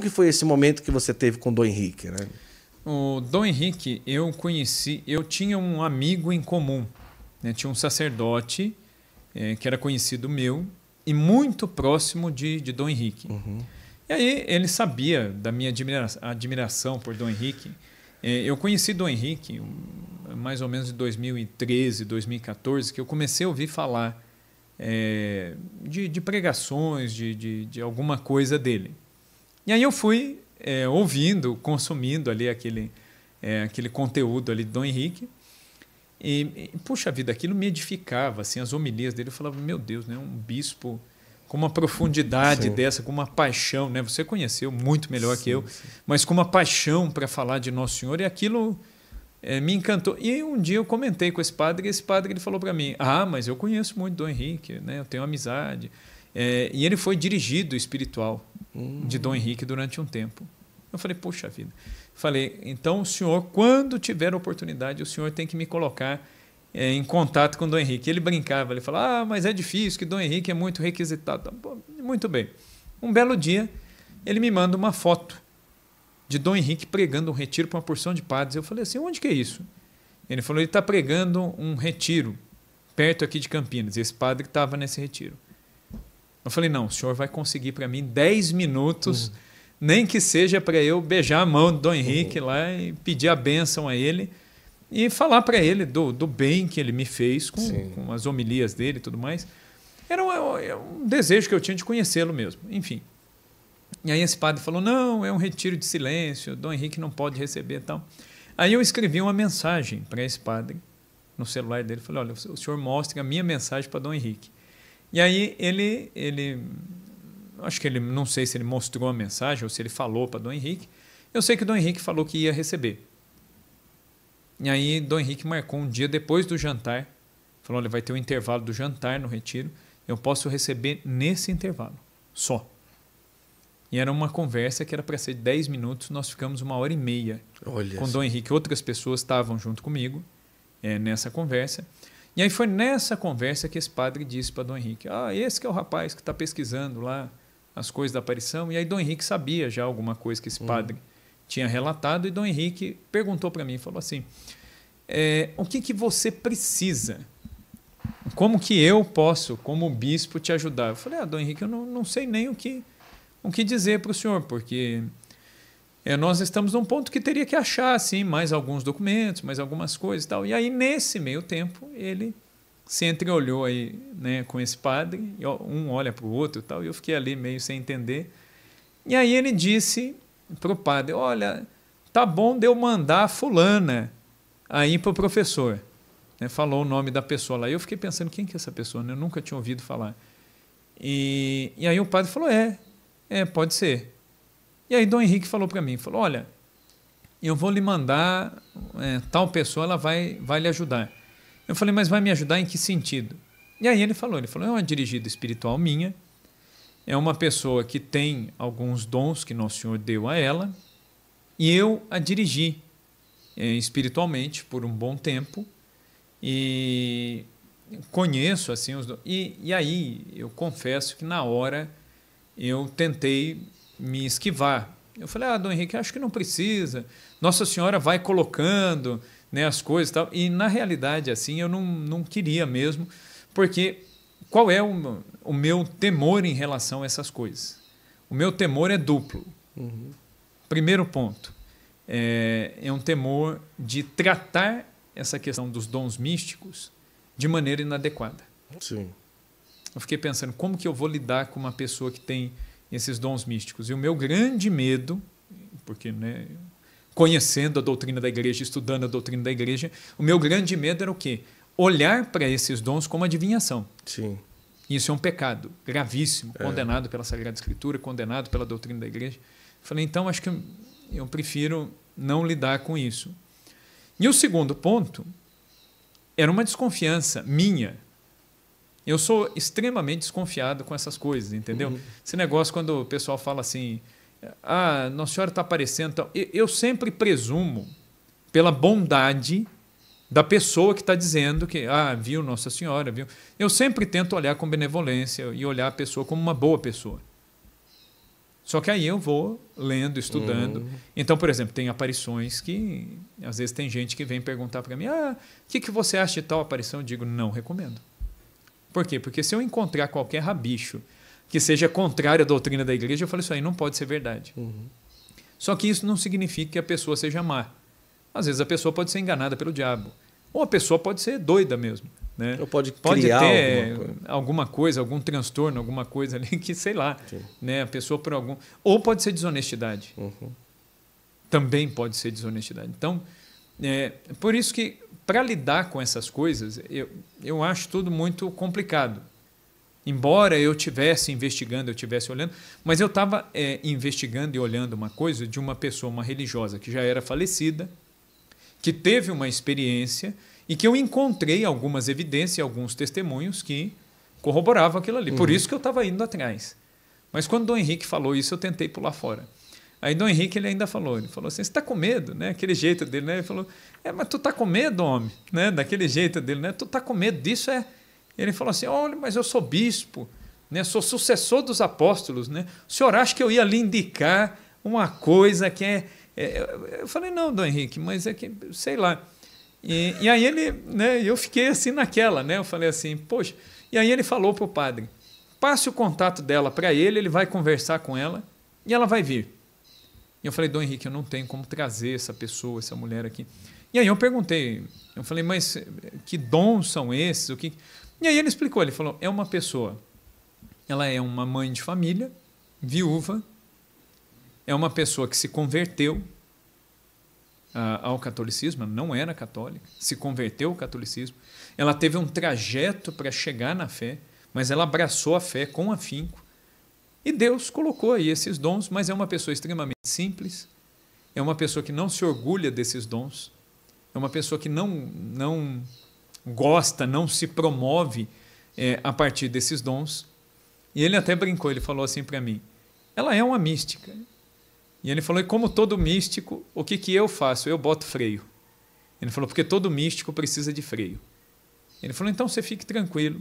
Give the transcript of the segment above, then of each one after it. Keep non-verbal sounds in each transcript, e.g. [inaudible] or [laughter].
Como que foi esse momento que você teve com o Dom Henrique, né? O Dom Henrique, eu conheci, eu tinha um amigo em comum, né? tinha um sacerdote é, que era conhecido meu e muito próximo de, de Dom Henrique. Uhum. E aí ele sabia da minha admira admiração por Dom Henrique. É, eu conheci Dom Henrique mais ou menos em 2013, 2014, que eu comecei a ouvir falar é, de, de, pregações, de, de, de alguma coisa dele. E aí eu fui é, ouvindo, consumindo ali aquele, é, aquele conteúdo ali do Dom Henrique. E, e, puxa vida, aquilo me edificava, assim, as homilias dele. Eu falava, meu Deus, né, um bispo com uma profundidade sim. dessa, com uma paixão, né? Você conheceu muito melhor sim, que eu, sim. mas com uma paixão para falar de Nosso Senhor. E aquilo é, me encantou. E um dia eu comentei com esse padre, e esse padre ele falou para mim: Ah, mas eu conheço muito Dom Henrique, né? eu tenho amizade. É, e ele foi dirigido espiritual hum. de Dom Henrique durante um tempo. Eu falei, poxa vida. Falei, então o senhor, quando tiver oportunidade, o senhor tem que me colocar é, em contato com Dom Henrique. Ele brincava, ele falava, ah, mas é difícil, que Dom Henrique é muito requisitado. Tá muito bem. Um belo dia, ele me manda uma foto de Dom Henrique pregando um retiro para uma porção de padres. Eu falei assim, onde que é isso? Ele falou, ele está pregando um retiro perto aqui de Campinas. E esse padre estava nesse retiro. Eu falei, não, o senhor vai conseguir para mim 10 minutos, uhum. nem que seja para eu beijar a mão do Dom Henrique uhum. lá e pedir a bênção a ele e falar para ele do, do bem que ele me fez com, com as homilias dele e tudo mais. Era um, é um desejo que eu tinha de conhecê-lo mesmo, enfim. E aí esse padre falou, não, é um retiro de silêncio, Dom Henrique não pode receber e tal. Aí eu escrevi uma mensagem para esse padre no celular dele, falei, olha, o senhor mostre a minha mensagem para Dom Henrique. E aí ele, ele, acho que ele, não sei se ele mostrou a mensagem ou se ele falou para Dom Henrique. Eu sei que Dom Henrique falou que ia receber. E aí Dom Henrique marcou um dia depois do jantar, falou, ele vai ter um intervalo do jantar no retiro, eu posso receber nesse intervalo, só. E era uma conversa que era para ser 10 minutos, nós ficamos uma hora e meia olha com assim. Dom Henrique. Outras pessoas estavam junto comigo é, nessa conversa. E aí foi nessa conversa que esse padre disse para Dom Henrique: Ah, esse que é o rapaz que está pesquisando lá as coisas da aparição. E aí Dom Henrique sabia já alguma coisa que esse hum. padre hum. tinha relatado. E Dom Henrique perguntou para mim, falou assim: é, O que, que você precisa? Como que eu posso, como bispo, te ajudar? Eu falei: Ah, Dom Henrique, eu não, não sei nem o que, o que dizer para o senhor, porque é, nós estamos num ponto que teria que achar assim, mais alguns documentos, mais algumas coisas e tal. E aí, nesse meio tempo, ele se entreolhou aí né, com esse padre, e um olha para o outro e tal, e eu fiquei ali meio sem entender. E aí ele disse para o padre, olha, tá bom de eu mandar fulana aí para o professor. Né, falou o nome da pessoa lá. E eu fiquei pensando, quem que é essa pessoa? Né? Eu nunca tinha ouvido falar. E, e aí o padre falou, é, é, pode ser. E aí Dom Henrique falou para mim, falou, olha, eu vou lhe mandar é, tal pessoa, ela vai, vai lhe ajudar. Eu falei, mas vai me ajudar em que sentido? E aí ele falou, ele falou, é uma dirigida espiritual minha, é uma pessoa que tem alguns dons que Nosso Senhor deu a ela, e eu a dirigi é, espiritualmente por um bom tempo, e conheço assim os dons. E, e aí eu confesso que na hora eu tentei me esquivar. Eu falei, ah, Dom Henrique, acho que não precisa. Nossa Senhora vai colocando né, as coisas e tal. E na realidade, assim, eu não, não queria mesmo, porque qual é o, o meu temor em relação a essas coisas? O meu temor é duplo. Uhum. Primeiro ponto, é, é um temor de tratar essa questão dos dons místicos de maneira inadequada. Sim. Eu fiquei pensando, como que eu vou lidar com uma pessoa que tem esses dons místicos. E o meu grande medo, porque né, conhecendo a doutrina da igreja, estudando a doutrina da igreja, o meu grande medo era o quê? Olhar para esses dons como adivinhação. Sim. Isso é um pecado gravíssimo, é. condenado pela Sagrada Escritura, condenado pela doutrina da igreja. Falei, então acho que eu prefiro não lidar com isso. E o segundo ponto era uma desconfiança minha eu sou extremamente desconfiado com essas coisas, entendeu? Uhum. Esse negócio quando o pessoal fala assim, ah, Nossa Senhora está aparecendo. Eu sempre presumo pela bondade da pessoa que está dizendo que, ah, viu Nossa Senhora, viu. Eu sempre tento olhar com benevolência e olhar a pessoa como uma boa pessoa. Só que aí eu vou lendo, estudando. Uhum. Então, por exemplo, tem aparições que às vezes tem gente que vem perguntar para mim: "Ah, o que, que você acha de tal aparição?" Eu digo: "Não recomendo." Por quê? Porque se eu encontrar qualquer rabicho que seja contrário à doutrina da igreja, eu falo, isso aí não pode ser verdade. Uhum. Só que isso não significa que a pessoa seja má. Às vezes a pessoa pode ser enganada pelo diabo. Ou a pessoa pode ser doida mesmo. Né? Ou pode, pode ter alguma coisa. alguma coisa. algum transtorno, alguma coisa ali [laughs] que, sei lá, né? a pessoa por algum. Ou pode ser desonestidade. Uhum. Também pode ser desonestidade. Então, é, por isso que para lidar com essas coisas, eu, eu acho tudo muito complicado. Embora eu tivesse investigando, eu tivesse olhando, mas eu estava é, investigando e olhando uma coisa de uma pessoa, uma religiosa que já era falecida, que teve uma experiência e que eu encontrei algumas evidências e alguns testemunhos que corroboravam aquilo ali. Uhum. Por isso que eu estava indo atrás. Mas quando o Dom Henrique falou isso, eu tentei pular fora. Aí Dom Henrique ele ainda falou, ele falou assim, você está com medo, né? Aquele jeito dele, né? Ele falou, é, mas tu está com medo, homem, né? Daquele jeito dele, né? Tu está com medo disso é? Ele falou assim, olha, mas eu sou bispo, né? Sou sucessor dos apóstolos, né? O senhor acha que eu ia lhe indicar uma coisa que é, é, é eu falei não, Dom Henrique, mas é que sei lá. E, e aí ele, né? Eu fiquei assim naquela, né? Eu falei assim, poxa. E aí ele falou pro padre, passe o contato dela para ele, ele vai conversar com ela e ela vai vir. E eu falei, Dom Henrique, eu não tenho como trazer essa pessoa, essa mulher aqui. E aí eu perguntei, eu falei, mas eh, que dons são esses? O que... E aí ele explicou, ele falou, é uma pessoa, ela é uma mãe de família, viúva, é uma pessoa que se converteu uh, ao catolicismo, não era católica, se converteu ao catolicismo, ela teve um trajeto para chegar na fé, mas ela abraçou a fé com afinco, e Deus colocou aí esses dons, mas é uma pessoa extremamente simples, é uma pessoa que não se orgulha desses dons, é uma pessoa que não, não gosta, não se promove é, a partir desses dons. E ele até brincou, ele falou assim para mim: ela é uma mística. E ele falou: e como todo místico, o que, que eu faço? Eu boto freio. Ele falou: porque todo místico precisa de freio. Ele falou: então você fique tranquilo,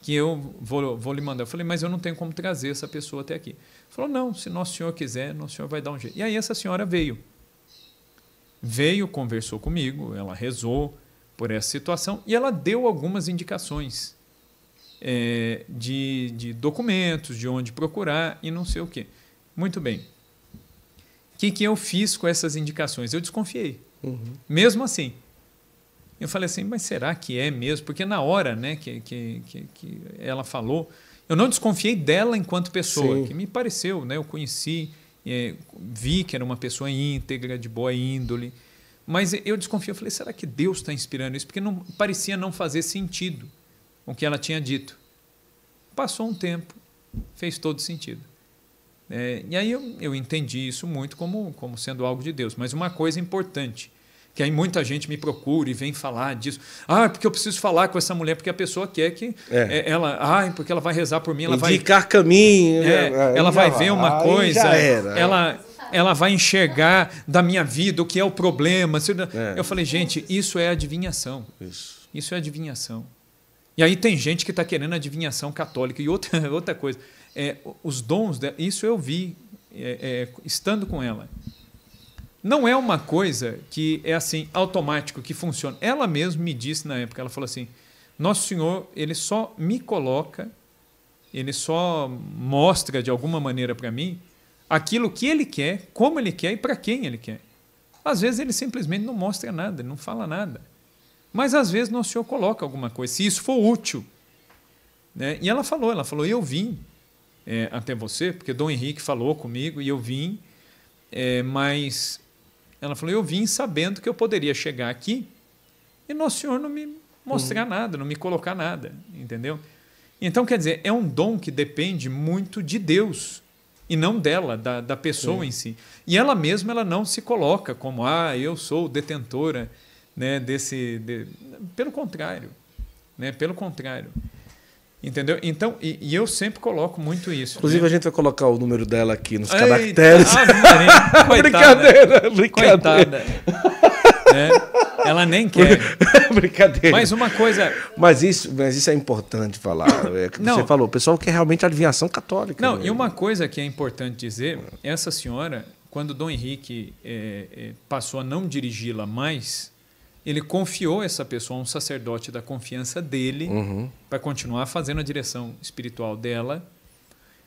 que eu vou, vou lhe mandar. Eu falei, mas eu não tenho como trazer essa pessoa até aqui. Ele falou, não, se nosso senhor quiser, nosso senhor vai dar um jeito. E aí essa senhora veio. Veio, conversou comigo, ela rezou por essa situação e ela deu algumas indicações é, de, de documentos, de onde procurar e não sei o quê. Muito bem. O que, que eu fiz com essas indicações? Eu desconfiei. Uhum. Mesmo assim. Eu falei assim, mas será que é mesmo? Porque na hora né, que, que, que, que ela falou, eu não desconfiei dela enquanto pessoa, Sim. que me pareceu, né? Eu conheci, é, vi que era uma pessoa íntegra, de boa índole. Mas eu desconfiei, eu falei, será que Deus está inspirando isso? Porque não, parecia não fazer sentido o que ela tinha dito. Passou um tempo, fez todo sentido. É, e aí eu, eu entendi isso muito como, como sendo algo de Deus. Mas uma coisa importante, que aí muita gente me procura e vem falar disso. Ah, porque eu preciso falar com essa mulher, porque a pessoa quer que é. é ela. Ah, porque ela vai rezar por mim, ela Indicar vai. Indicar caminho. É, né? ela vai ver uma coisa. Ela, ela vai enxergar da minha vida o que é o problema. É. Eu falei, gente, isso é adivinhação. Isso, isso é adivinhação. E aí tem gente que está querendo adivinhação católica. E outra, [laughs] outra coisa, é, os dons, né, isso eu vi é, é, estando com ela não é uma coisa que é assim automático que funciona. Ela mesma me disse na época, ela falou assim: "Nosso Senhor, ele só me coloca, ele só mostra de alguma maneira para mim aquilo que ele quer, como ele quer e para quem ele quer. Às vezes ele simplesmente não mostra nada, não fala nada. Mas às vezes nosso Senhor coloca alguma coisa, se isso for útil. Né? E ela falou, ela falou, eu vim é, até você, porque Dom Henrique falou comigo e eu vim, é, mas ela falou: Eu vim sabendo que eu poderia chegar aqui e Nosso Senhor não me mostrar uhum. nada, não me colocar nada, entendeu? Então, quer dizer, é um dom que depende muito de Deus e não dela, da, da pessoa Sim. em si. E ela mesma ela não se coloca como, ah, eu sou detentora né, desse. De... Pelo contrário. Né, pelo contrário. Entendeu? Então, e, e, eu sempre coloco muito isso. Inclusive, né? a gente vai colocar o número dela aqui nos Eita, caracteres. Ah, [laughs] brincadeira, né? brincadeira. né? Ela nem quer. [laughs] brincadeira. Mas uma coisa. Mas isso, mas isso é importante falar. É que Não. Você falou, o pessoal quer realmente a adivinhação católica. Não, mesmo. Né? e uma coisa que é importante dizer: essa senhora, quando Dom Henrique é, passou a não dirigi-la mais, ele confiou essa pessoa, um sacerdote da confiança dele, uhum. para continuar fazendo a direção espiritual dela.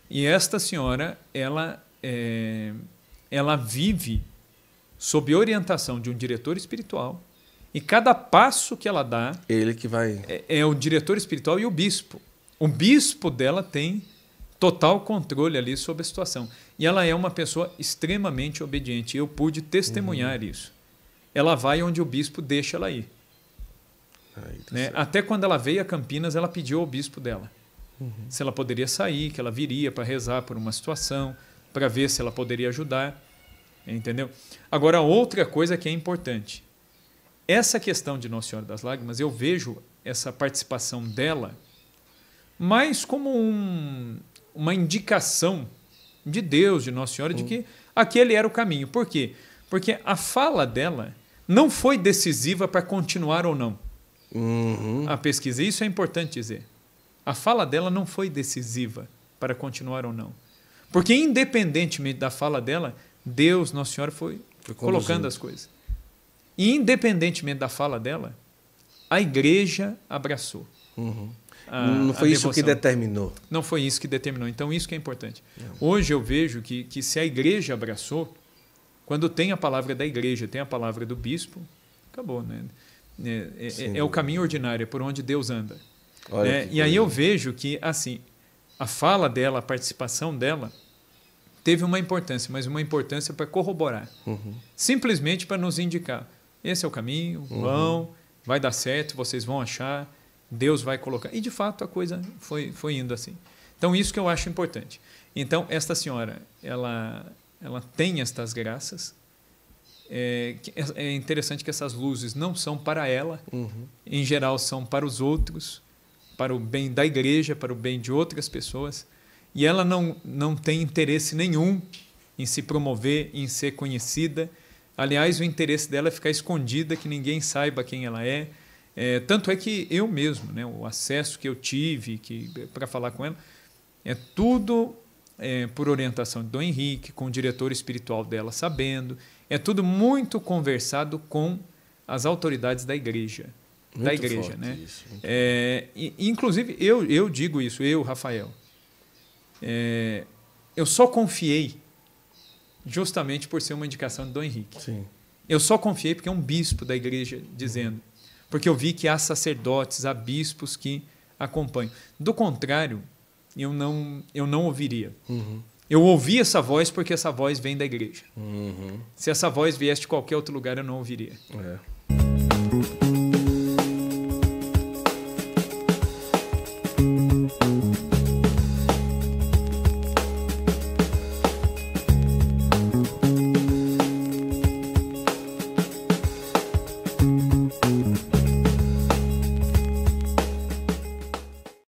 E esta senhora, ela, é, ela vive sob orientação de um diretor espiritual. E cada passo que ela dá. Ele que vai. É, é o diretor espiritual e o bispo. O bispo dela tem total controle ali sobre a situação. E ela é uma pessoa extremamente obediente. Eu pude testemunhar uhum. isso ela vai onde o bispo deixa ela ir. Tá né? Até quando ela veio a Campinas, ela pediu ao bispo dela uhum. se ela poderia sair, que ela viria para rezar por uma situação, para ver se ela poderia ajudar. Entendeu? Agora, outra coisa que é importante: essa questão de Nossa Senhora das Lágrimas, eu vejo essa participação dela mais como um, uma indicação de Deus, de Nossa Senhora, uhum. de que aquele era o caminho. Por quê? Porque a fala dela não foi decisiva para continuar ou não uhum. a pesquisa. Isso é importante dizer. A fala dela não foi decisiva para continuar ou não. Porque, independentemente da fala dela, Deus, Nossa Senhora, foi, foi colocando as coisas. E, independentemente da fala dela, a igreja abraçou. Uhum. A, não foi isso que determinou. Não foi isso que determinou. Então, isso que é importante. Hoje eu vejo que, que se a igreja abraçou, quando tem a palavra da igreja, tem a palavra do bispo, acabou, né? É, é, é, é o caminho ordinário, é por onde Deus anda. Né? E aí eu vejo que, assim, a fala dela, a participação dela, teve uma importância, mas uma importância para corroborar. Uhum. Simplesmente para nos indicar: esse é o caminho, uhum. vão, vai dar certo, vocês vão achar, Deus vai colocar. E de fato a coisa foi, foi indo assim. Então, isso que eu acho importante. Então, esta senhora, ela ela tem estas graças. É, é, é interessante que essas luzes não são para ela, uhum. em geral são para os outros, para o bem da igreja, para o bem de outras pessoas. E ela não, não tem interesse nenhum em se promover, em ser conhecida. Aliás, o interesse dela é ficar escondida, que ninguém saiba quem ela é. é tanto é que eu mesmo, né, o acesso que eu tive que para falar com ela, é tudo é, por orientação de Dom Henrique, com o diretor espiritual dela sabendo. É tudo muito conversado com as autoridades da igreja. Muito da igreja, né? Isso, é, e, inclusive, eu, eu digo isso, eu, Rafael. É, eu só confiei justamente por ser uma indicação de Dom Henrique. Sim. Eu só confiei porque é um bispo da igreja dizendo. Porque eu vi que há sacerdotes, há bispos que acompanham. Do contrário, eu não, eu não ouviria. Uhum. Eu ouvi essa voz porque essa voz vem da igreja. Uhum. Se essa voz viesse de qualquer outro lugar, eu não ouviria. É.